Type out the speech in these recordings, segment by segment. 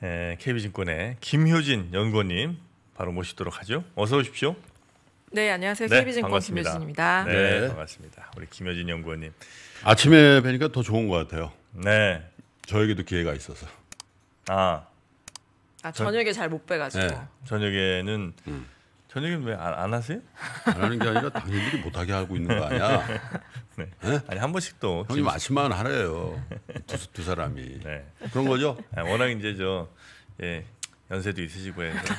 KB증권의 예, 김효진 연구원님 바로 모시도록 하죠. 어서 오십시오. 네, 안녕하세요. 네, KB증권 김효진입니다. 네, 네, 반갑습니다. 우리 김효진 연구원님. 아침에 뵈니까 더 좋은 것 같아요. 네. 저에게도 기회가 있어서. 아. 아 저녁에 잘못 뵈가지고. 네. 저녁에는 음. 저녁에 왜안 하세요? 안 하는 게 아니라 당신들 못하게 하고 있는 거 아니야? 네. 네? 아니 한 번씩 또 형님 지금... 아침만 하래요. 두, 두 사람이 네. 그런 거죠? 아니, 워낙 이제 저 예, 연세도 있으시고 해서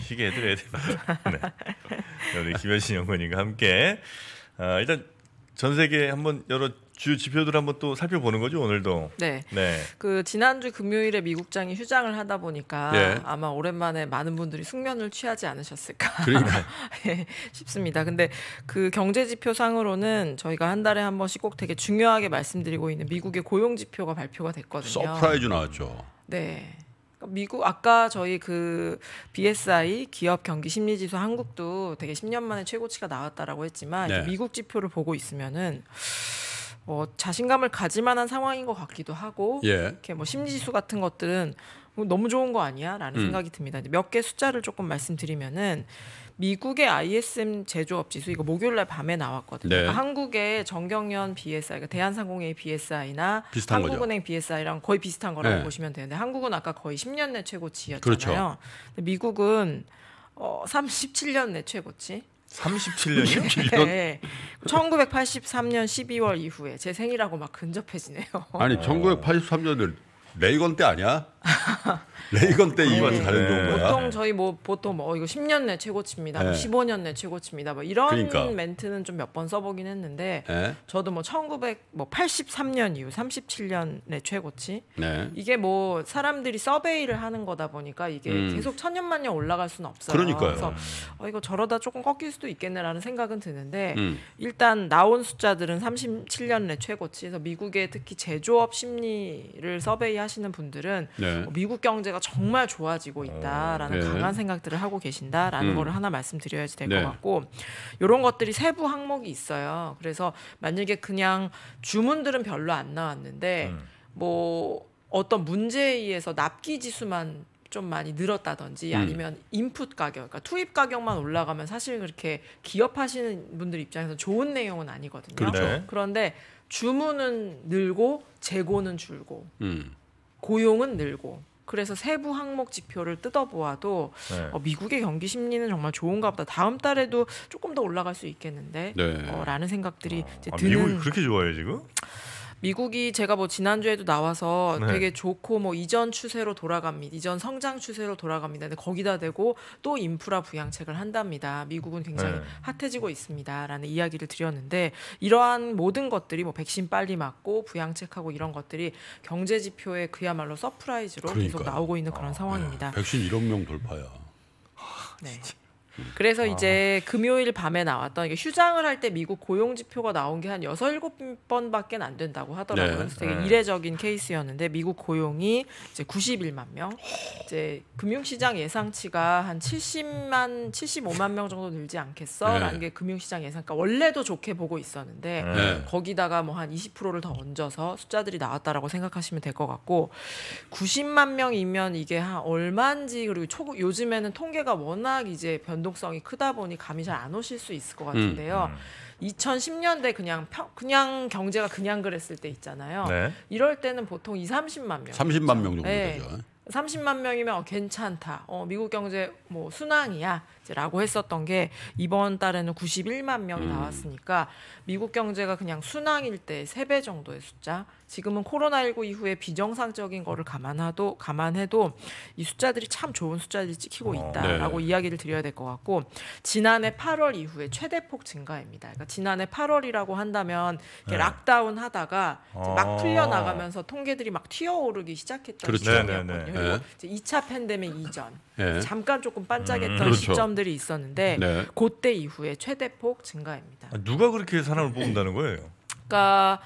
쉬게 해드려야 됩니다. 네. 네. 우리 김현신 연구원님과 함께 어, 일단 전 세계 한번 여러 주요 지표들 한번 또 살펴보는 거죠 오늘도. 네. 네. 그 지난주 금요일에 미국장이 휴장을 하다 보니까 예. 아마 오랜만에 많은 분들이 숙면을 취하지 않으셨을까 그러니까. 네, 싶습니다. 근데 그 경제 지표상으로는 저희가 한 달에 한 번씩 꼭 되게 중요하게 말씀드리고 있는 미국의 고용 지표가 발표가 됐거든요. 서프라이즈 나왔죠. 네. 그러니까 미국 아까 저희 그 BSI 기업 경기 심리 지수 한국도 되게 10년 만에 최고치가 나왔다라고 했지만 네. 미국 지표를 보고 있으면은 뭐 자신감을 가질만한 상황인 것 같기도 하고 예. 이렇게 뭐 심리지수 같은 것들은 뭐 너무 좋은 거 아니야라는 음. 생각이 듭니다. 몇 개 숫자를 조금 말씀드리면은 미국의 ISM 제조업 지수 이거 목요일날 밤에 나왔거든요. 네. 그러니까 한국의 정경련 BSI, 그러니까 대한상공회의 BSI나 한국은행 거죠. BSI랑 거의 비슷한 거라고 네. 보시면 되는데 한국은 아까 거의 10년 내 최고치였잖아요. 그렇죠. 미국은 어, 37년 내 최고치. 37년이요? 7년 네. 1983년 12월 이후에 제 생일하고 막 근접해지네요. 아니 1983년을 레이건 때 아니야? 레이건 때 이만 네. 가는 네. 거야. 보통 저희 뭐 보통 뭐 어, 이거 10년 내 최고치입니다. 뭐 네. 15년 내 최고치입니다. 뭐 이런 그러니까. 멘트는 좀 몇 번 써보긴 했는데 네. 저도 뭐 1983년 뭐 이후 37년 내 최고치 네. 이게 뭐 사람들이 서베이를 하는 거다 보니까 이게 음. 계속 천년만년 올라갈 수는 없어요. 그러니까요. 그래서 어, 이거 저러다 조금 꺾일 수도 있겠네라는 생각은 드는데 음. 일단 나온 숫자들은 37년 내 최고치. 에서 미국의 특히 제조업 심리를 서베이 하시는 분들은 네. 어, 미국 경제가 정말 좋아지고 있다라는 어, 네. 강한 생각들을 하고 계신다라는 음. 거를 하나 말씀드려야지 될것 네. 같고 이런 것들이 세부 항목이 있어요. 그래서 만약에 그냥 주문들은 별로 안 나왔는데 음. 뭐 어떤 문제에 의해서 납기 지수만 좀 많이 늘었다든지 음. 아니면 음. 인풋 가격, 그러니까 투입 가격만 올라가면 사실 그렇게 기업하시는 분들 입장에서 좋은 내용은 아니거든요. 그렇죠. 네. 그런데 주문은 늘고 재고는 줄고 음. 고용은 늘고 그래서 세부 항목 지표를 뜯어보아도 네. 어, 미국의 경기 심리는 정말 좋은가 보다. 다음 달에도 조금 더 올라갈 수 있겠는데 네. 어, 라는 생각들이 어. 아, 드는 미국이 그렇게 좋아요 지금? 미국이 제가 뭐 지난주에도 나와서 네. 되게 좋고 뭐 이전 추세로 돌아갑니다. 이전 성장 추세로 돌아갑니다. 근데 거기다 대고 또 인프라 부양책을 한답니다. 미국은 굉장히 네. 핫해지고 있습니다라는 이야기를 드렸는데 이러한 모든 것들이 뭐 백신 빨리 맞고 부양책하고 이런 것들이 경제 지표에 그야말로 서프라이즈로 그러니까요. 계속 나오고 있는 그런 아, 상황입니다. 네. 백신 1억 명 돌파야. 네. 아, 그래서 아. 이제 금요일 밤에 나왔던 휴장을 할 때 미국 고용 지표가 나온 게 한 여섯 일곱 번밖에안 된다고 하더라고요. 네. 그래서 되게 네. 이례적인 케이스였는데 미국 고용이 이제 91만 명. 이제 금융 시장 예상치가 한 70만 75만 명 정도 늘지 않겠어라는 네. 게 금융 시장 예상가 그러니까 원래도 좋게 보고 있었는데 네. 거기다가 뭐 한 20%를 더 얹어서 숫자들이 나왔다라고 생각하시면 될 것 같고 90만 명이면 이게 한 얼마인지 그리고 초, 요즘에는 통계가 워낙 이제 변 변동성이 크다 보니 감이 잘 안 오실 수 있을 것 음, 같은데요. 음, 음. 2010년대 그냥 평, 그냥 경제가 그냥 그랬을 때 있잖아요. 네. 이럴 때는 보통 2, 30만 명. 30만 명 정도 네. 되죠. 30만 명이면 어, 괜찮다. 어, 미국 경제 뭐 순항이야. 라고 했었던 게 이번 달에는 91만 명이 음. 나왔으니까 미국 경제가 그냥 순항일 때 3배 정도의 숫자. 지금은 코로나19 이후에 비정상적인 거를 감안하도 감안해도 이 숫자들이 참 좋은 숫자들이 찍히고 어, 있다라고 어, 네. 이야기를 드려야 될 것 같고 지난해 8월 이후에 최대폭 증가입니다. 그러니까 지난해 8월이라고 한다면 네. 락다운 하다가 어. 막 풀려 나가면서 통계들이 막 튀어오르기 시작했던 그렇죠. 시점이었거든요. 네, 네, 네. 그리고 이제 2차 팬데믹 이전 잠깐 조금 반짝했던 음, 그렇죠. 시점들이 있었는데 네. 그때 이후에 최대폭 증가입니다. 누가 그렇게 사람을 뽑는다는 거예요? 그러니까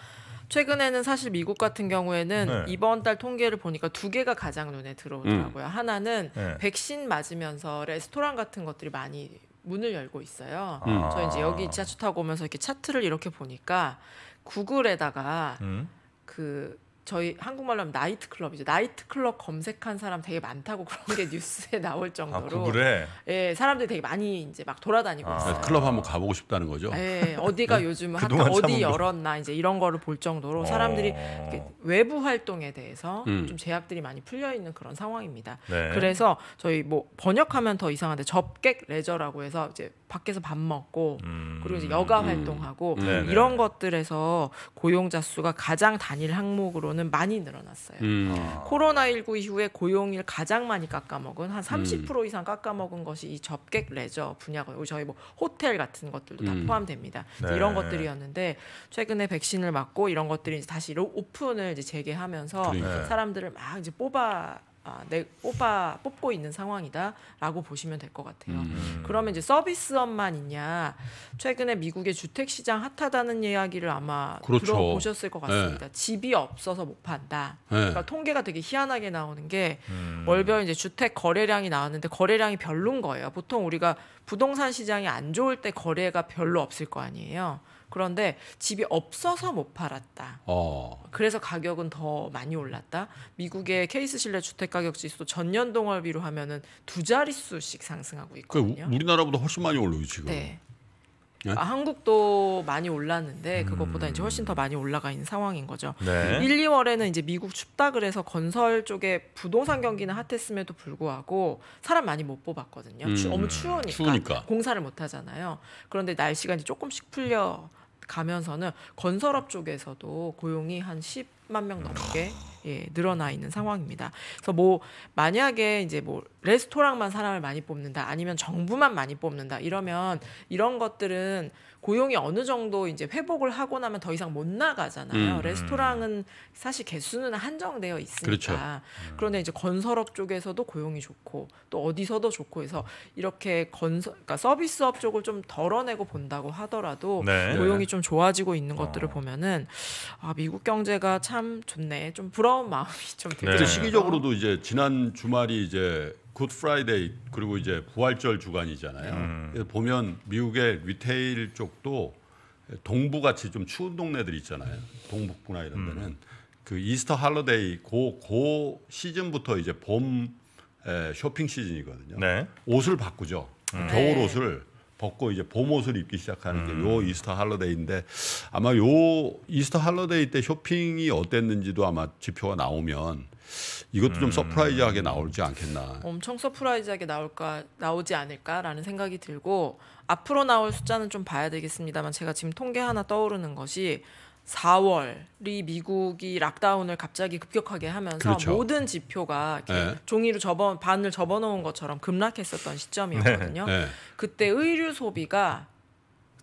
최근에는 사실 미국 같은 경우에는 네. 이번 달 통계를 보니까 두 개가 가장 눈에 들어오더라고요. 음. 하나는 네. 백신 맞으면서 레스토랑 같은 것들이 많이 문을 열고 있어요. 음. 저 이제 여기 지하철 타고 오면서 이렇게 차트를 이렇게 보니까 구글에다가 음. 그 저희 한국말로 하면 나이트 클럽이죠. 나이트 클럽 검색한 사람 되게 많다고 그런 게 뉴스에 나올 아, 정도로 아, 그래. 예, 사람들이 되게 많이 이제 막 돌아다니고 아, 있어요. 클럽 한번 가보고 싶다는 거죠. 예, 어디가 네? 요즘 핫, 어디 열었나 이제 이런 거를 볼 정도로 어. 사람들이 어... 외부 활동에 대해서 음. 좀 제약들이 많이 풀려 있는 그런 상황입니다. 네. 그래서 저희 뭐 번역하면 더 이상한데 접객 레저라고 해서 이제 밖에서 밥 먹고 음... 그리고 이제 여가 음... 활동하고 음. 네, 네. 이런 것들에서 고용자 수가 가장 단일 항목으로 저는 많이 늘어났어요. 음. 아. 코로나19 이후에 고용일 가장 많이 깎아먹은 한 30% 음. 이상 깎아먹은 것이 이 접객 레저 분야고요. 저희 뭐 호텔 같은 것들도 다 음. 포함됩니다. 네. 이런 것들이었는데 최근에 백신을 맞고 이런 것들이 이제 다시 오픈을 이제 재개하면서 그 사람들을 막 이제 뽑아 아, 내 네, 뽑아 뽑고 있는 상황이다라고 보시면 될 것 같아요. 음. 그러면 이제 서비스업만 있냐? 최근에 미국의 주택 시장 핫하다는 이야기를 아마 그렇죠. 들어보셨을 것 네. 같습니다. 네. 집이 없어서 못 판다. 네. 그러니까 통계가 되게 희한하게 나오는 게 음. 월별 이제 주택 거래량이 나왔는데 거래량이 별론 거예요. 보통 우리가 부동산 시장이 안 좋을 때 거래가 별로 없을 거 아니에요. 그런데 집이 없어서 못 팔았다. 어. 그래서 가격은 더 많이 올랐다. 미국의 케이스 실내 주택 가격 지수 도 전년 동월비로 하면은 두 자릿수씩 상승하고 있거든요. 그러니까 우리나라보다 훨씬 많이 올라요 지금. 네. 네? 아, 한국도 많이 올랐는데 음. 그것보다 음. 이제 훨씬 더 많이 올라가 있는 상황인 거죠. 네. 1, 2월에는 이제 미국 춥다 그래서 건설 쪽에 부동산 경기는 핫했음에도 불구하고 사람 많이 못 뽑았거든요. 음. 추, 너무 추우니까, 추우니까, 공사를 못 하잖아요. 그런데 날씨가 이제 조금씩 풀려 가면서는 건설업 쪽에서도 고용이 한 10만 명 넘게 예, 늘어나 있는 상황입니다. 그래서 뭐 만약에 이제 뭐 레스토랑만 사람을 많이 뽑는다 아니면 정부만 많이 뽑는다 이러면 이런 것들은 고용이 어느 정도 이제 회복을 하고 나면 더 이상 못 나가잖아요. 음. 음. 레스토랑은 사실 개수는 한정되어 있으니까. 그렇죠. 음. 그런데 이제 건설업 쪽에서도 고용이 좋고 또 어디서도 좋고 해서 이렇게 건설 그러니까 서비스업 쪽을 좀 덜어내고 본다고 하더라도 네. 고용이 좀 좋아지고 있는 어. 것들을 보면은 아 미국 경제가 참 좋네. 좀 부러운 마음이 좀 들어요. 네. 시기적으로도 이제 지난 주말이 이제 굿 프라이데이 그리고 이제 부활절 주간이잖아요. 음. 보면 미국의 리테일 쪽도 동부 같이 좀 추운 동네들 있잖아요. 동북부나 이런 음. 데는 음. 그 이스터 할로데이 고, 고 시즌부터 이제 봄 에, 쇼핑 시즌이거든요. 네. 옷을 바꾸죠. 음. 겨울 네. 옷을 벗고 이제 봄옷을 입기 시작하는 게요 음. 이스터 할러데이인데 아마 요 이스터 할러데이 때 쇼핑이 어땠는지도 아마 지표가 나오면 이것도 음. 좀 서프라이즈하게 나올지 않겠나. 엄청 서프라이즈하게 나올까 나오지 않을까라는 생각이 들고 앞으로 나올 숫자는 좀 봐야 되겠습니다만 제가 지금 통계 하나 떠오르는 것이 4월이 미국이 락다운을 갑자기 급격하게 하면서 그렇죠. 모든 지표가 네. 종이로 접어 반을 접어놓은 것처럼 급락했었던 시점이었거든요. 네. 네. 그때 의류 소비가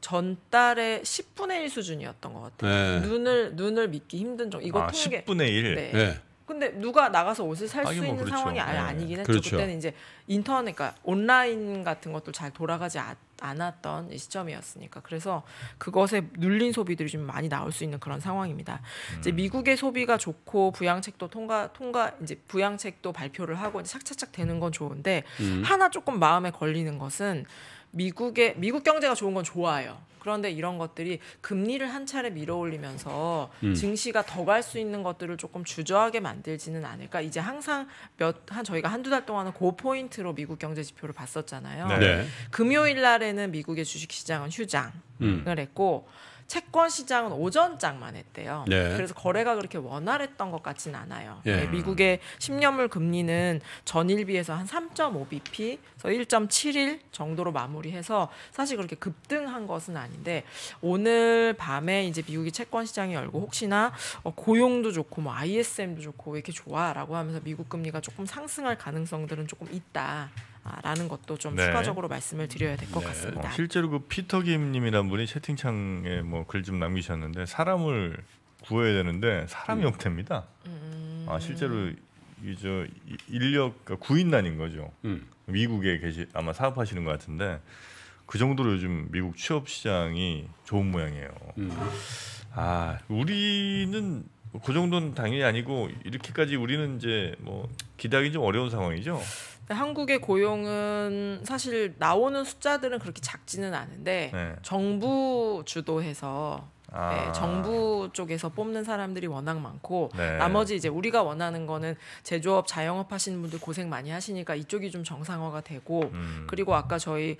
전달의 10분의 1 수준이었던 것 같아요. 네. 눈을 눈을 믿기 힘든 정도. 이거 아, 통계. 10분의 1. 네. 근데 누가 나가서 옷을 살수 뭐 있는 그렇죠. 상황이 아예 네. 아니긴 했죠. 그렇죠. 그때는 이제 인터넷, 과 그러니까 온라인 같은 것도 잘 돌아가지 않. 않았던 시점이었으니까 그래서 그것에 눌린 소비들이 좀 많이 나올 수 있는 그런 상황입니다. 음. 이제 미국의 소비가 좋고 부양책도 통과 통과 이제 부양책도 발표를 하고 이제 착착착 되는 건 좋은데 음. 하나 조금 마음에 걸리는 것은 미국의 미국 경제가 좋은 건 좋아요. 그런데 이런 것들이 금리를 한 차례 밀어올리면서 음. 증시가 더 갈 수 있는 것들을 조금 주저하게 만들지는 않을까. 이제 항상 몇 한 저희가 한두달 동안은 고포인트로 그 미국 경제 지표를 봤었잖아요. 네. 금요일 날에는 미국의 주식 시장은 휴장을 음. 했고 채권 시장은 오전장만 했대요. 네. 그래서 거래가 그렇게 원활했던 것 같진 않아요. 예. 네, 미국의 10년물 금리는 전일 비해서 한 3.5bp, 1.71 정도로 마무리해서 사실 그렇게 급등한 것은 아닌데 오늘 밤에 이제 미국이 채권 시장이 열고 혹시나 어, 고용도 좋고 뭐 ISM도 좋고 왜 이렇게 좋아라고 하면서 미국 금리가 조금 상승할 가능성들은 조금 있다. 라는 것도 좀 네. 추가적으로 말씀을 드려야 될것 네. 같습니다. 뭐 실제로 그 피터 김님이란 분이 채팅창에 뭐 글 좀 남기셨는데 사람을 구해야 되는데 사람이 음. 없답니다. 음. 아 실제로 이 저 인력 그러니까 구인난인 거죠. 음. 미국에 계시 아마 사업하시는 것 같은데 그 정도로 요즘 미국 취업 시장이 좋은 모양이에요. 음. 아 우리는 뭐 그 정도는 당연히 아니고 이렇게까지 우리는 이제 뭐 기대하기 좀 어려운 상황이죠. 한국의 고용은 사실 나오는 숫자들은 그렇게 작지는 않은데 네. 정부 주도해서 아. 네, 정부 쪽에서 뽑는 사람들이 워낙 많고 네. 나머지 이제 우리가 원하는 거는 제조업 자영업 하시는 분들 고생 많이 하시니까 이쪽이 좀 정상화가 되고 음. 그리고 아까 저희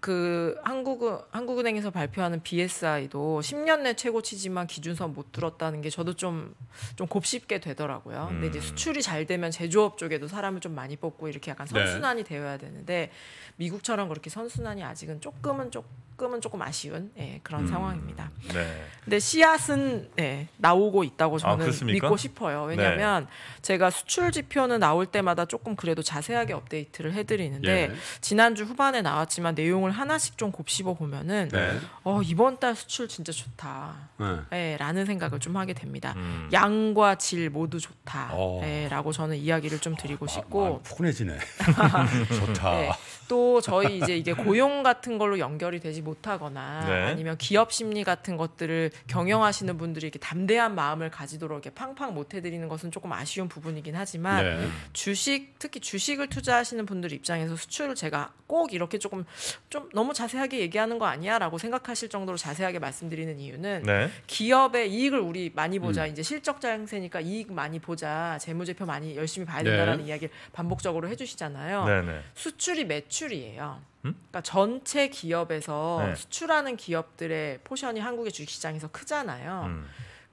그 한국은 한국은행에서 발표하는 BSI도 10년 내 최고치지만 기준선 못들었다는게 저도 좀좀 좀 곱씹게 되더라고요. 음. 근데 이제 음. 수출이 잘 되면 제조업 쪽에도 사람을 좀 많이 뽑고 이렇게 약간 네. 선순환이 네. 되어야 되는데 미국처럼 그렇게 선순환이 아직은 조금은 조금 조금은 조금 아쉬운 예, 그런 음, 상황입니다. 네. 근데 씨앗은 예, 나오고 있다고 저는 아, 믿고 싶어요. 왜냐하면 네. 제가 수출 지표는 나올 때마다 조금 그래도 자세하게 업데이트를 해드리는데 예. 지난주 후반에 나왔지만 내용을 하나씩 좀 곱씹어 보면은 네. 어, 이번 달 수출 진짜 좋다. 네. 예, 라는 생각을 좀 하게 됩니다. 음. 양과 질 모두 좋다. 어. 예, 라고 저는 이야기를 좀 드리고 아, 싶고 아, 푸근해지네. 좋다. 예, 또 저희 이제 이게 고용 같은 걸로 연결이 되지 못하거나 네. 아니면 기업 심리 같은 것들을 경영하시는 분들이 이렇게 담대한 마음을 가지도록 이렇게 팡팡 못 해드리는 것은 조금 아쉬운 부분이긴 하지만 네. 주식 특히 주식을 투자하시는 분들 입장에서 수출을 제가 꼭 이렇게 조금 좀 너무 자세하게 얘기하는 거 아니야라고 생각하실 정도로 자세하게 말씀드리는 이유는 네. 기업의 이익을 우리 많이 보자 음. 이제 실적 장세니까 이익 많이 보자 재무제표 많이 열심히 봐야 네. 된다라는 이야기를 반복적으로 해주시잖아요. 수출이 매출이에요. 음? 그러니까 전체 기업에서 네. 수출하는 기업들의 포션이 한국의 주식시장에서 크잖아요. 음.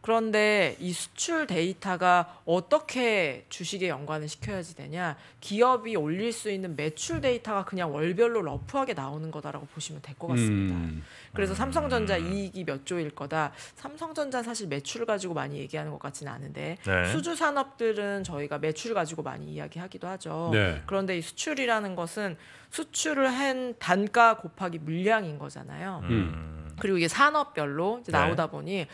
그런데 이 수출 데이터가 어떻게 주식에 연관을 시켜야지 되냐? 기업이 올릴 수 있는 매출 데이터가 그냥 월별로 러프하게 나오는 거다라고 보시면 될 것 같습니다. 음. 그래서 음. 삼성전자 이익이 몇 조일 거다. 삼성전자 사실 매출을 가지고 많이 얘기하는 것 같지는 않은데 네. 수주 산업들은 저희가 매출 가지고 많이 이야기하기도 하죠. 네. 그런데 이 수출이라는 것은 수출을 한 단가 곱하기 물량인 거잖아요. 음. 그리고 이게 산업별로 이제 네. 나오다 네. 보니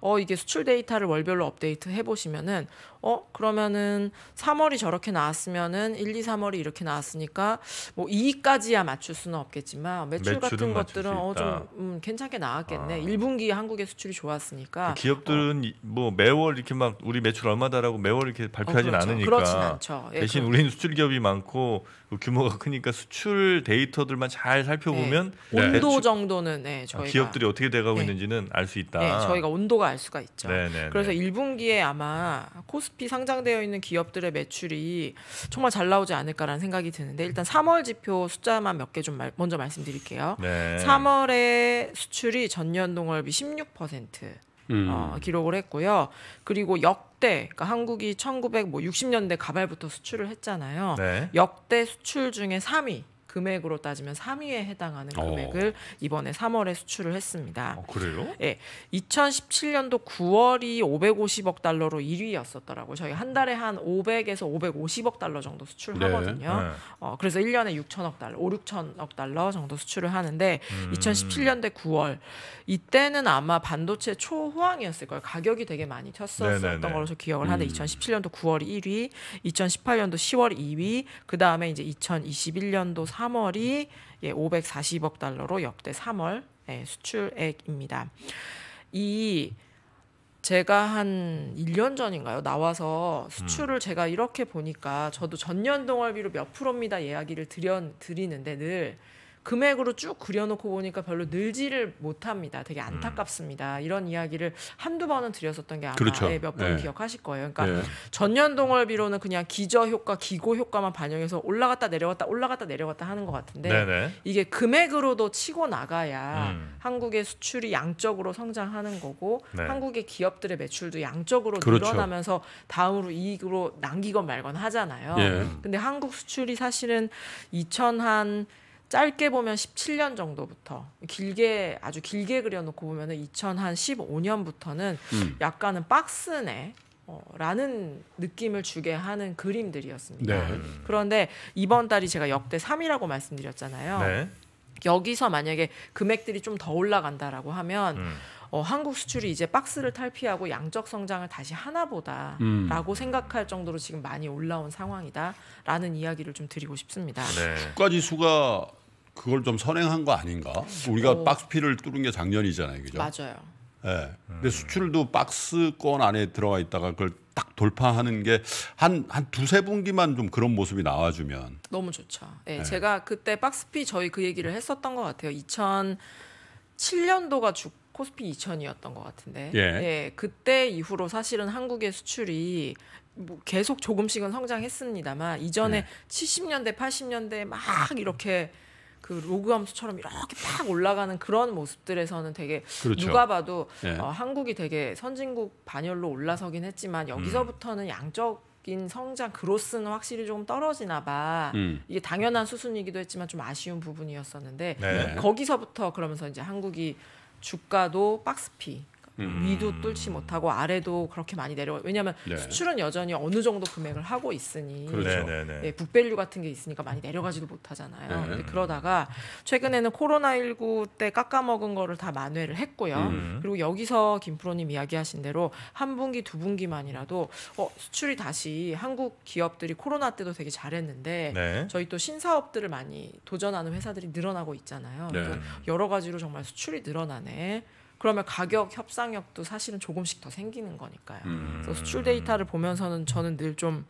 어 이게 수출 데이터를 월별로 업데이트 해 보시면은 어 그러면은 3월이 저렇게 나왔으면은 1, 2, 3월이 이렇게 나왔으니까 뭐2까지야 맞출 수는 없겠지만 매출 같은 것들은 어 좀 음, 괜찮게 나왔겠네. 아. 1분기 한국의 수출이 좋았으니까 그 기업들은 어. 뭐 매월 이렇게 막 우리 매출 얼마다라고 매월 이렇게 어, 발표하진 어, 그렇죠. 않으니까 그렇진 않죠. 예, 대신 그럼. 우리는 수출 기업이 많고 규모가 크니까 수출 데이터들만 잘 살펴보면 네. 온도 정도는 네, 저희가 기업들이 어떻게 돼가고 네. 있는지는 알 수 있다. 네, 저희가 온도가 알 수가 있죠. 네네 네, 그래서 1분기에 아마 코스피 상장되어 있는 기업들의 매출이 정말 잘 나오지 않을까라는 생각이 드는데 일단 3월 지표 숫자만 몇 개 좀 먼저 말씀드릴게요. 3월에 수출이 전년 동월비 16%. 음. 어, 기록을 했고요. 그리고 역대 그러니까 한국이 1960년대 뭐 가발부터 수출을 했잖아요. 네. 역대 수출 중에 3위 금액으로 따지면 3위에 해당하는 어. 금액을 어. 이번에 3월에 수출을 했습니다. 어, 그래요? 예. 2017년도 9월이 550억 달러로 1위였었더라고요. 저희 한 달에 한 500에서 550억 달러 정도 수출하거든요. 네, 네. 어, 그래서 1년에 6천억 달러, 5, 6천억 달러 정도 수출을 하는데 음. 2 0 1 7년도 9월 이때는 아마 반도체 초호황이었을 거예요. 가격이 되게 많이 쳤었었던 네, 네, 네. 걸로 기억을 하는데 음. 2017년도 9월 1위, 2018년도 10월 2위, 그 다음에 이제 2021년도 3 3월이 540억 예, 달러로 역대 3월 예, 수출액입니다. 이 제가 한 1년 전인가요? 나와서 수출을 음. 제가 이렇게 보니까 저도 전년 동월비로 몇 프로입니다 이야기를 드려, 드리는데 늘 금액으로 쭉 그려놓고 보니까 별로 늘지를 못합니다. 되게 음. 안타깝습니다. 이런 이야기를 한두 번은 드렸었던 게 아마 그렇죠. 네, 몇번 네. 기억하실 거예요. 그러니까 네. 전년 동월비로는 그냥 기저 효과, 기고 효과만 반영해서 올라갔다 내려갔다 올라갔다 내려갔다 하는 것 같은데 네네. 네. 이게 금액으로도 치고 나가야 음. 한국의 수출이 양적으로 성장하는 거고 네. 한국의 기업들의 매출도 양적으로 그렇죠. 늘어나면서 다음으로 이익으로 남기건 말건 하잖아요. 예. 근데 한국 수출이 사실은 2000한 짧게 보면 17년 정도부터 길게 아주 길게 그려놓고 보면은 2015년부터는 음. 약간은 박스네. 어, 라는 느낌을 주게 하는 그림들이었습니다. 네. 그런데 이번 달이 제가 역대 3이라고 말씀드렸잖아요. 네. 여기서 만약에 금액들이 좀 더 올라간다라고 하면 음. 어, 한국 수출이 이제 박스를 탈피하고 양적 성장을 다시 하나보다라고 음. 생각할 정도로 지금 많이 올라온 상황이다라는 이야기를 좀 드리고 싶습니다. 주가 네. 지수가 그걸 좀 선행한 거 아닌가? 우리가 어. 박스피를 뚫은 게 작년이잖아요, 그죠? 맞아요. 네. 근데 음. 수출도 박스권 안에 들어가 있다가 그걸 딱 돌파하는 게 한 한 두세 분기만 좀 그런 모습이 나와주면 너무 좋죠. 예, 네. 제가 그때 박스피 저희 그 얘기를 했었던 것 같아요. 2007년도가 주 코스피 2000이었던 것 같은데. 예. 예. 그때 이후로 사실은 한국의 수출이 뭐 계속 조금씩은 성장했습니다만 이전에 예. 70년대 80년대 막 이렇게 그 로그 함수처럼 이렇게 팍 올라가는 그런 모습들에서는 되게 그렇죠. 누가 봐도 예. 어, 한국이 되게 선진국 반열로 올라서긴 했지만 여기서부터는 음. 양적 인 성장 그로스는 확실히 조금 떨어지나 봐. 음. 이게 당연한 수순이기도 했지만 좀 아쉬운 부분이었었는데 네. 거기서부터 그러면서 이제 한국이 주가도 박스피 음. 위도 뚫지 못하고 아래도 그렇게 많이 내려 와 왜냐하면 네. 수출은 여전히 어느 정도 금액을 하고 있으니 그렇죠. 네, 네, 네, 네. 예, 북밸류 같은 게 있으니까 많이 내려가지도 못하잖아요. 네. 그러다가 최근에는 코로나19 때 깎아먹은 거를 다 만회를 했고요. 음. 그리고 여기서 김 프로님 이야기하신 대로 한 분기 두 분기만이라도 어, 수출이 다시 한국 기업들이 코로나 때도 되게 잘했는데 저희 또 신사업들을 많이 도전하는 회사들이 늘어나고 있잖아요. 여러 가지로 정말 수출이 늘어나네. 그러면 가격 협상력도 사실은 조금씩 더 생기는 거니까요. 음. 그래서 수출 데이터를 보면서는 저는 늘좀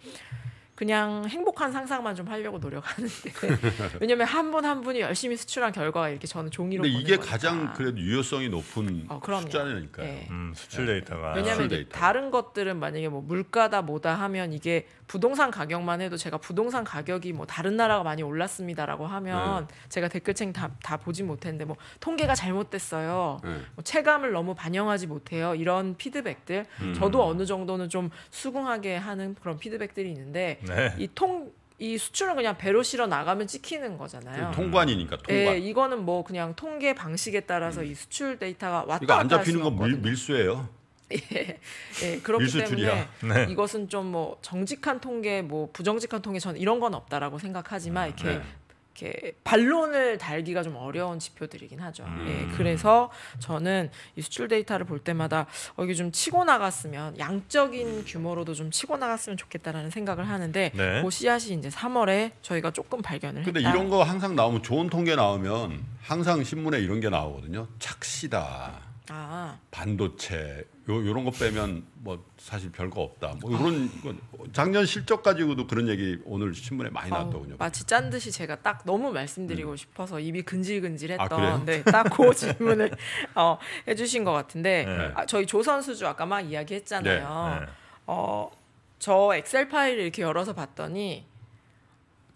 그냥 행복한 상상만 좀 하려고 노력하는데 왜냐면 한 분한 한 분이 열심히 수출한 결과가 이렇게 저는 종이로 근데 이게 거니까. 가장 그래도 유효성이 높은 어, 그럼요. 숫자니까요. 네. 예. 음, 예. 수출 데이터가 왜냐면 수출 데이터. 다른 것들은 만약에 뭐 물가다 뭐다 하면 이게 부동산 가격만 해도 제가 부동산 가격이 뭐 다른 나라가 많이 올랐습니다라고 하면 네. 제가 댓글창 다, 다 보지 못했는데 뭐 통계가 잘못됐어요. 네. 뭐 체감을 너무 반영하지 못해요. 이런 피드백들 음. 저도 어느 정도는 좀 수긍하게 하는 그런 피드백들이 있는데 네. 이 통, 이 수출은 그냥 배로 실어 나가면 찍히는 거잖아요. 그 통관이니까 예, 통관. 네, 이거는 뭐 그냥 통계 방식에 따라서 음. 이 수출 데이터가 왔다 갔다 이거 안 잡히는 건 거거든요. 밀수예요. 예, 예, 그렇기 밀수출이야. 때문에 네. 이것은 좀 뭐 정직한 통계, 뭐 부정직한 통계 전 이런 건 없다라고 생각하지만 아, 이렇게 네. 이렇게 반론을 달기가 좀 어려운 지표들이긴 하죠. 음. 예, 그래서 저는 이 수출 데이터를 볼 때마다 어, 이게 좀 치고 나갔으면 양적인 규모로도 좀 치고 나갔으면 좋겠다라는 생각을 하는데 보시 네. 그 씨앗이 이제 3월에 저희가 조금 발견을 근데 했다. 이런 거 항상 나오면 좋은 통계 나오면 항상 신문에 이런 게 나오거든요. 착시다. 아. 반도체 요 요런 거 빼면 뭐 사실 별거 없다. 뭐요런 아. 작년 실적 가지고도 그런 얘기 오늘 신문에 많이 어, 나왔더군요. 마치 짠 듯이 제가 딱 너무 말씀드리고 음. 싶어서 입이 근질근질했던 아, 네, 딱그 질문을 어, 해주신 것 같은데 네. 아, 저희 조선 수주 아까 막 이야기했잖아요. 네. 네. 어, 저 엑셀 파일을 이렇게 열어서 봤더니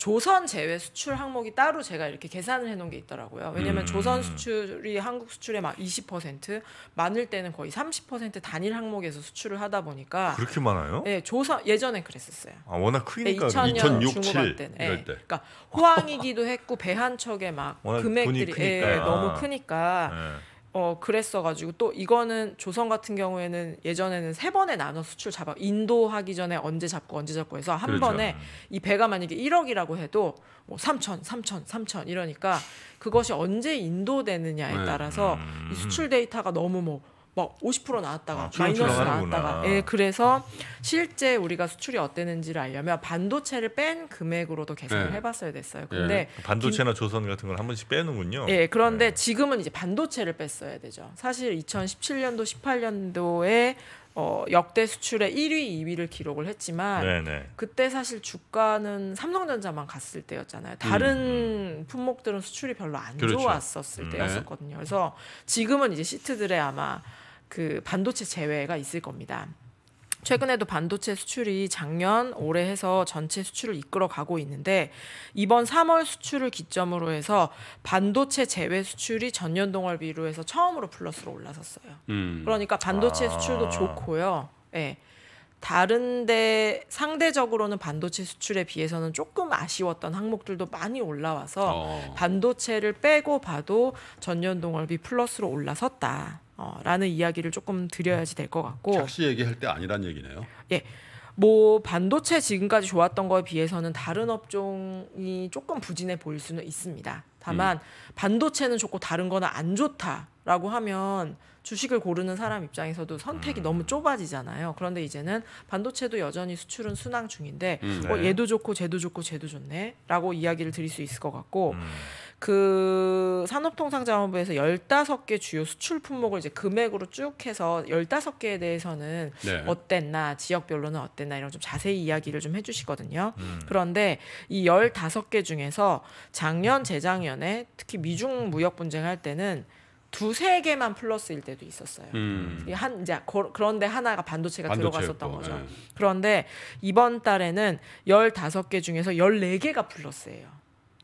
조선 제외 수출 항목이 따로 제가 이렇게 계산을 해놓은 게 있더라고요. 왜냐면 음. 조선 수출이 한국 수출의 막20% 많을 때는 거의 30% 단일 항목에서 수출을 하다 보니까 그렇게 많아요? 네, 조선 예전에 그랬었어요. 아 워낙 크니까 네, 2000년 그렇죠. 2006, 중후반 때 네, 아. 그러니까 호황이기도 했고 배한척의 막 금액들이 예, 예, 너무 크니까. 네. 어 그랬어가지고 또 이거는 조선 같은 경우에는 예전에는 세 번에 나눠 수출 잡아 인도하기 전에 언제 잡고 언제 잡고 해서 한 그렇죠. 번에 이 배가 만약에 1억이라고 해도 뭐 3천, 3천, 3천 이러니까 그것이 언제 인도되느냐에 네. 따라서 이 수출 음. 데이터가 너무 뭐 막50% 뭐 나왔다가 아, 마이너스 나왔다가 예, 아. 그래서 실제 우리가 수출이 어땠는지를 알려면 반도체를 뺀 금액으로도 계산을 네. 해봤어야 됐어요. 예, 근데 예. 반도체나 김, 조선 같은 걸 한 번씩 빼는군요. 예, 그런데 예. 지금은 이제 반도체를 뺐어야 되죠. 사실 2017년도, 18년도에 어, 역대 수출의 1위, 2위를 기록을 했지만 네네. 네. 그때 사실 주가는 삼성전자만 갔을 때였잖아요. 다른 음, 음, 품목들은 수출이 별로 안 그렇죠. 좋았었을 음, 때였었거든요. 네. 그래서 지금은 이제 시트들의 아마 그 반도체 제외가 있을 겁니다. 최근에도 반도체 수출이 작년 올해 해서 전체 수출을 이끌어 가고 있는데 이번 3월 수출을 기점으로 해서 반도체 제외 수출이 전년 동월 비로해서 처음으로 플러스로 올라섰어요. 음. 그러니까 반도체 아. 수출도 좋고요. 예. 네. 다른데 상대적으로는 반도체 수출에 비해서는 조금 아쉬웠던 항목들도 많이 올라와서 어. 반도체를 빼고 봐도 전년 동월비 플러스로 올라섰다. 어, 라는 이야기를 조금 드려야지 될 것 같고 착시 얘기할 때 아니란 얘기네요. 예. 뭐 반도체 지금까지 좋았던 거에 비해서는 다른 업종이 조금 부진해 보일 수는 있습니다. 다만 음. 반도체는 좋고 다른 거는 안 좋다라고 하면 주식을 고르는 사람 입장에서도 선택이 음. 너무 좁아지잖아요. 그런데 이제는 반도체도 여전히 수출은 순항 중인데 음, 어, 네. 어, 얘도 좋고 쟤도 좋고 쟤도 좋네라고 이야기를 드릴 수 있을 것 같고 음. 그 산업통상자원부에서 열다섯 개 주요 수출 품목을 이제 금액으로 쭉 해서 열다섯 개에 대해서는 네. 어땠나 지역별로는 어땠나 이런 좀 자세히 이야기를 좀 해주시거든요. 음. 그런데 이 열다섯 개 중에서 작년 재작년에 특히 미중 무역 분쟁할 때는 두세 개만 플러스일 때도 있었어요. 음. 한 이제 거, 그런데 하나가 반도체가 반도체 들어갔었던 거죠. 네. 그런데 이번 달에는 열다섯 개 중에서 열네 개가 플러스예요.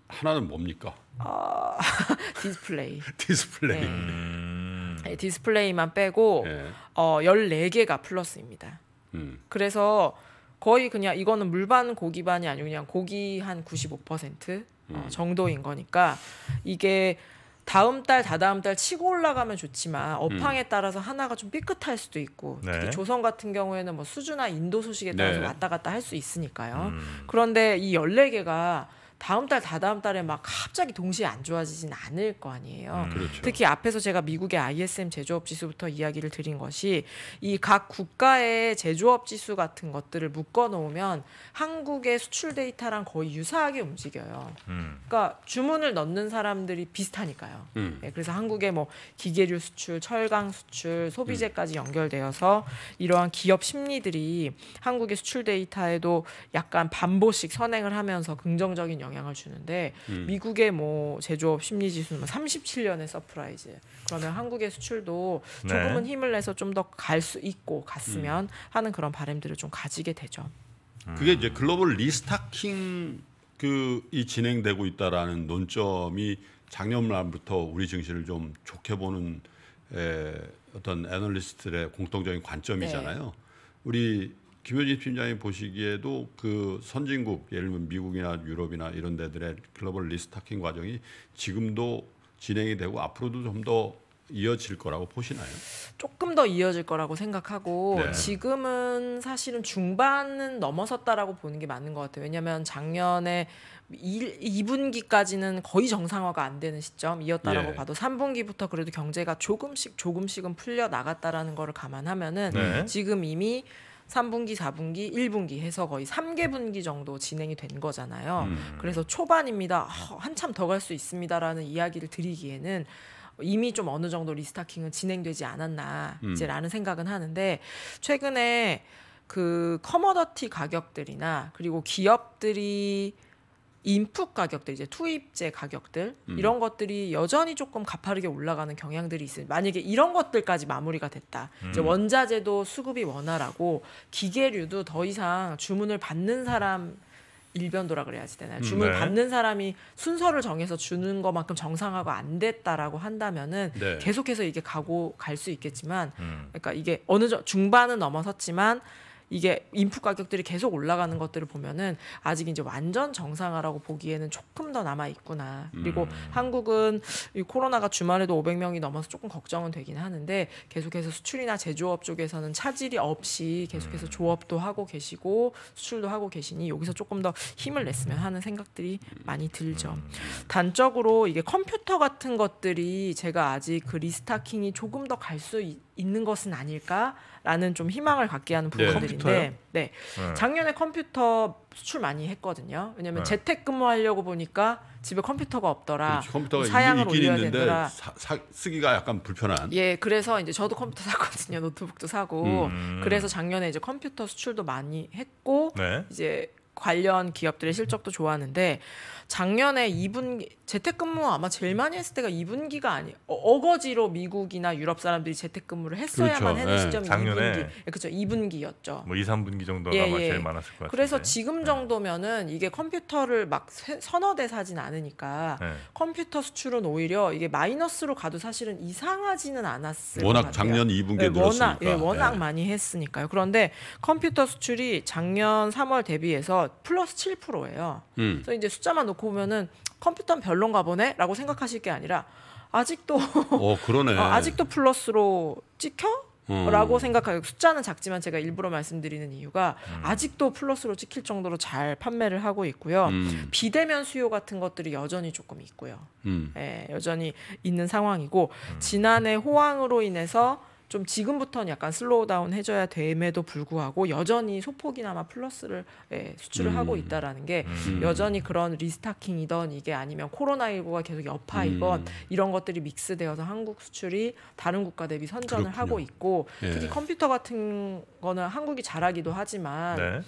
하나는 뭡니까? 어, 디스플레이. 디스플레이. 네. 음. 네, 디스플레이만 빼고 네. 어, 14개가 플러스입니다. 음. 그래서 거의 그냥 이거는 물반 고기반이 아니고 그냥 고기 한 95% 어, 음. 어, 정도인 거니까 이게 다음 달 다다음 달 치고 올라가면 좋지만 업황에 음. 따라서 하나가 좀 삐끗할 수도 있고 네. 특히 조선 같은 경우에는 뭐 수주나 인도 소식에 따라서 네. 왔다 갔다 할 수 있으니까요. 음. 그런데 이 열네 개가 다음 달 다다음 달에 막 갑자기 동시에 안 좋아지진 않을 거 아니에요. 음, 그렇죠. 특히 앞에서 제가 미국의 ISM 제조업 지수부터 이야기를 드린 것이 이 각 국가의 제조업 지수 같은 것들을 묶어 놓으면 한국의 수출 데이터랑 거의 유사하게 움직여요. 음. 그러니까 주문을 넣는 사람들이 비슷하니까요. 음. 네, 그래서 한국의 뭐 기계류 수출, 철강 수출, 소비재까지 음. 연결되어서 이러한 기업 심리들이 한국의 수출 데이터에도 약간 반보식 선행을 하면서 긍정적인 영향을 주는데 음. 미국의 뭐 제조업 심리 지수는 37년의 뭐 서프라이즈. 그러면 한국의 수출도 네. 조금은 네. 힘을 내서 좀 더 갈 수 있고 갔으면 음. 하는 그런 바램들을 좀 가지게 되죠. 그게 이제 음. 글로벌 리스타킹 그 이 진행되고 있다라는 논점이 작년 말부터 우리 증시를 좀 좋게 보는 에, 어떤 애널리스트들의 공통적인 관점이잖아요. 네. 우리 김효진 팀장이 보시기에도 그 선진국 예를 들면 미국이나 유럽이나 이런 데들의 글로벌 리스타킹 과정이 지금도 진행이 되고 앞으로도 좀 더 이어질 거라고 보시나요? 조금 더 이어질 거라고 생각하고 네. 지금은 사실은 중반은 넘어섰다라고 보는 게 맞는 것 같아요. 왜냐하면 작년에 1, 2분기까지는 거의 정상화가 안 되는 시점이었다고 예. 봐도 3분기부터 그래도 경제가 조금씩 조금씩은 풀려 나갔다라는 거를 감안하면은 네. 지금 이미 3분기, 4분기, 1분기 해서 거의 3개 분기 정도 진행이 된 거잖아요. 음. 그래서 초반입니다. 아, 한참 더 갈 수 있습니다라는 이야기를 드리기에는 이미 좀 어느 정도 리스타킹은 진행되지 않았나 음. 이제라는 생각은 하는데 최근에 그 커머더티 가격들이나 그리고 기업들이 인풋 가격들 이제 투입제 가격들 음. 이런 것들이 여전히 조금 가파르게 올라가는 경향들이 있습니다. 만약에 이런 것들까지 마무리가 됐다. 음. 이제 원자재도 수급이 원활하고 기계류도 더 이상 주문을 받는 사람 일변도라 그래야지 되나요? 음, 주문 네. 받는 사람이 순서를 정해서 주는 것만큼 정상화가 안 됐다라고 한다면은 네. 계속해서 이게 가고 갈 수 있겠지만, 음. 그러니까 이게 어느 정도 중반은 넘어섰지만 이게 인풋 가격들이 계속 올라가는 것들을 보면은 아직 이제 완전 정상화라고 보기에는 조금 더 남아 있구나. 그리고 음. 한국은 이 코로나가 주말에도 500명이 넘어서 조금 걱정은 되긴 하는데 계속해서 수출이나 제조업 쪽에서는 차질이 없이 계속해서 음. 조업도 하고 계시고 수출도 하고 계시니 여기서 조금 더 힘을 냈으면 하는 생각들이 많이 들죠. 음. 단적으로 이게 컴퓨터 같은 것들이 제가 아직 그 리스타킹이 조금 더 갈 수 있는 것은 아닐까? 라는 좀 희망을 갖게 하는 네. 부분들인데 네. 네. 작년에 컴퓨터 수출 많이 했거든요. 왜냐면 네. 재택근무하려고 보니까 집에 컴퓨터가 없더라. 그렇죠. 컴퓨터가 뭐 사양을 있긴 올려야 있는데 되더라. 사, 사, 쓰기가 약간 불편한. 예, 그래서 이제 저도 컴퓨터 샀거든요. 노트북도 사고. 음. 그래서 작년에 이제 컴퓨터 수출도 많이 했고 네. 이제 관련 기업들의 실적도 좋았는데 작년에 2분 기 재택근무 아마 제일 많이 했을 때가 2분기가 아니에요. 어, 거지로 미국이나 유럽 사람들이 재택근무를 했어야만 그렇죠. 하는 네. 예, 시점이 작년에 2분기. 예, 그렇죠. 2분기였죠. 뭐 2, 3분기 정도가 예, 아마 예. 제일 많았을 것 같아요. 그래서 지금 예. 정도면은 이게 컴퓨터를 막 세, 서너 대 사진 않으니까 네. 컴퓨터 수출은 오히려 이게 마이너스로 가도 사실은 이상하지는 않았을 워낙 것 같아요. 작년 2분기에 네, 워낙, 예, 워낙 많이 했으니까요. 그런데 컴퓨터 수출이 작년 3월 대비해서 플러스 7%예요. 음. 그래서 이제 숫자만 놓고 놓고 그 보면은 컴퓨터는 별론가 보네라고 생각하실 게 아니라 아직도 어, 그러네. 어, 아직도 플러스로 찍혀? 음. 라고 생각하고 숫자는 작지만 제가 일부러 말씀드리는 이유가 음. 아직도 플러스로 찍힐 정도로 잘 판매를 하고 있고요. 음. 비대면 수요 같은 것들이 여전히 조금 있고요. 음. 예, 여전히 있는 상황이고 음. 지난해 호황으로 인해서 좀 지금부터는 약간 슬로우다운 해줘야 됨에도 불구하고 여전히 소폭이나마 플러스를 예, 수출을 음. 하고 있다라는 게 음. 여전히 그런 리스타킹이던 이게 아니면 코로나19가 계속 여파이건 음. 이런 것들이 믹스되어서 한국 수출이 다른 국가 대비 선전을 그렇군요. 하고 있고 예. 특히 컴퓨터 같은 거는 한국이 잘하기도 하지만 네.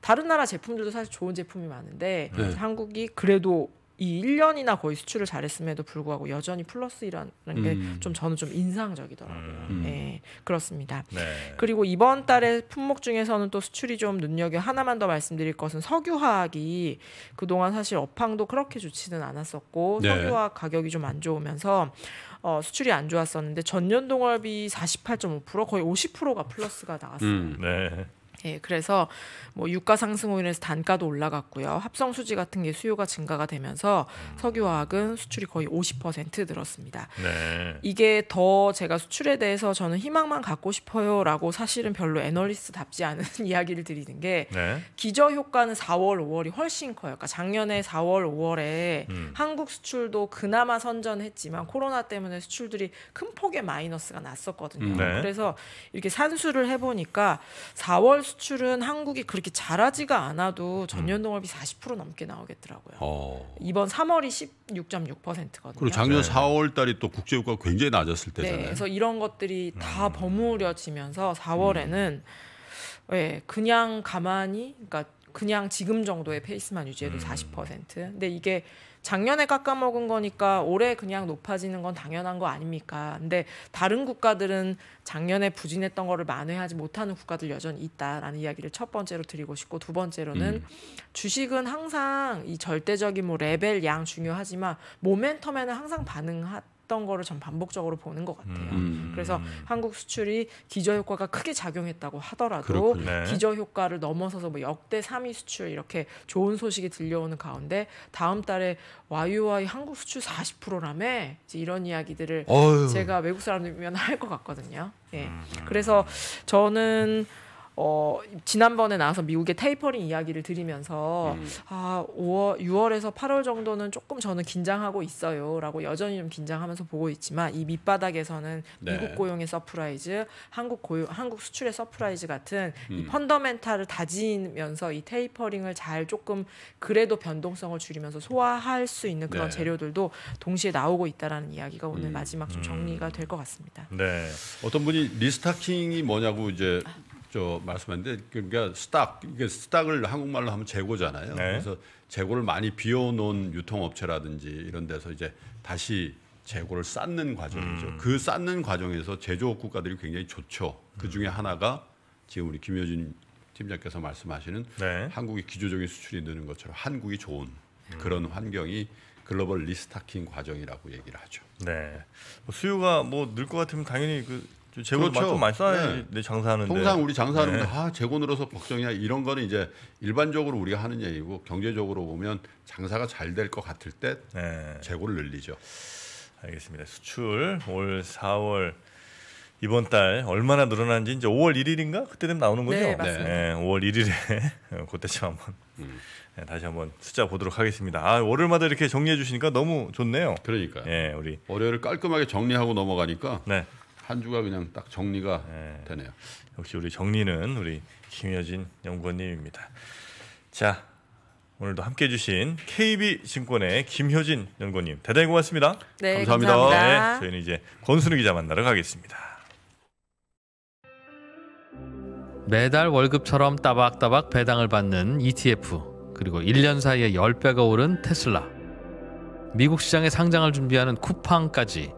다른 나라 제품들도 사실 좋은 제품이 많은데 네. 한국이 그래도 이 1년이나 거의 수출을 잘했음에도 불구하고 여전히 플러스이라는 음. 게좀 저는 좀 인상적이더라고요. 음. 네, 그렇습니다. 네. 그리고 이번 달에 품목 중에서는 또 수출이 좀 눈여겨 하나만 더 말씀드릴 것은 석유화학이 그동안 사실 업황도 그렇게 좋지는 않았었고 네. 석유화학 가격이 좀 안 좋으면서 어, 수출이 안 좋았었는데 전년 동월비 48.5% 거의 50%가 플러스가 나왔어요. 음, 네. 예, 그래서 뭐 유가 상승으로 인해서 단가도 올라갔고요. 합성 수지 같은 게 수요가 증가가 되면서 석유화학은 수출이 거의 50% 늘었습니다. 네. 이게 더 제가 수출에 대해서 저는 희망만 갖고 싶어요라고 사실은 별로 애널리스트답지 않은 이야기를 드리는 게 네. 기저 효과는 4월, 5월이 훨씬 커요. 그러니까 작년에 4월, 음. 5월에 음. 한국 수출도 그나마 선전했지만 코로나 때문에 수출들이 큰 폭의 마이너스가 났었거든요. 음, 네. 그래서 이렇게 산수를 해보니까 4월 수출은 한국이 그렇게 잘하지가 않아도 전년 동월비 40% 넘게 나오겠더라고요. 어. 이번 3월이 16.6%거든요. 그리고 작년 네. 4월 달이 또 국제유가 굉장히 낮았을 네, 때잖아요. 네, 그래서 이런 것들이 다 음. 버무려지면서 4월에는 음. 네, 그냥 가만히 그러니까 그냥 지금 정도의 페이스만 유지해도 40%. 근데 이게 작년에 깎아먹은 거니까 올해 그냥 높아지는 건 당연한 거 아닙니까? 근데 다른 국가들은 작년에 부진했던 거를 만회하지 못하는 국가들 여전히 있다라는 이야기를 첫 번째로 드리고 싶고 두 번째로는 음. 주식은 항상 이 절대적인 뭐 레벨 양 중요하지만 모멘텀에는 항상 반응하 봤던 거를 전 반복적으로 보는 것 같아요. 음. 그래서 한국 수출이 기저효과가 크게 작용했다고 하더라도 네. 기저효과를 넘어서서 뭐 역대 3위 수출 이렇게 좋은 소식이 들려오는 가운데 다음 달에 와이와이 한국 수출 40%라며 이런 이야기들을 어휴. 제가 외국 사람이면 들할것 같거든요. 예. 음. 그래서 저는 어, 지난번에 나와서 미국의 테이퍼링 이야기를 드리면서 음. 아 5월 6월에서 8월 정도는 조금 저는 긴장하고 있어요라고 여전히 좀 긴장하면서 보고 있지만 이 밑바닥에서는 네. 미국 고용의 서프라이즈, 한국 고용 한국 수출의 서프라이즈 같은 음. 이 펀더멘탈을 다지면서 이 테이퍼링을 잘 조금 그래도 변동성을 줄이면서 소화할 수 있는 그런 네. 재료들도 동시에 나오고 있다라는 이야기가 오늘 음. 마지막 좀 정리가 음. 될것 같습니다. 네, 어떤 분이 리스타킹이 뭐냐고 이제 아, 저말씀하는데 그러니까 스탁 이게 스탁을 한국말로 하면 재고잖아요. 네. 그래서 재고를 많이 비워놓은 유통업체라든지 이런 데서 이제 다시 재고를 쌓는 과정이죠. 음. 그 쌓는 과정에서 제조업 국가들이 굉장히 좋죠. 그 음. 중에 하나가 지금 우리 김효진 팀장께서 말씀하시는 네. 한국이 기조적인 수출이 느는 것처럼 한국이 좋은 음. 그런 환경이 글로벌 리스타킹 과정이라고 얘기를 하죠. 네. 뭐 수요가 뭐 늘 것 같으면 당연히 그 재고 그렇죠. 좀 많이 써야지 네. 장사하는데. 통상 우리 장사하는 네. 아 재고 늘어서 걱정이야 이런 거는 이제 일반적으로 우리가 하는 얘기고 경제적으로 보면 장사가 잘 될 것 같을 때 네. 재고를 늘리죠. 알겠습니다. 수출 올 4월 이번 달 얼마나 늘어난지 이제 5월 1일인가 그때 되면 나오는 거죠. 네, 맞습니다. 네, 5월 1일에 그때쯤 한번 음. 네, 다시 한번 숫자 보도록 하겠습니다. 아, 월요일마다 이렇게 정리해 주시니까 너무 좋네요. 그러니까. 예, 우리 월요일을 깔끔하게 정리하고 넘어가니까 네. 한 주가 그냥 딱 정리가 네. 되네요. 역시 우리 정리는 우리 김여진 연구원님입니다. 자 오늘도 함께해 주신 KB증권의 김효진 연구원님 대단히 고맙습니다. 네, 감사합니다. 감사합니다. 네, 저희는 이제 권순우 기자 만나러 가겠습니다. 매달 월급처럼 따박따박 배당을 받는 ETF 그리고 1년 사이에 10배가 오른 테슬라 미국 시장에 상장을 준비하는 쿠팡까지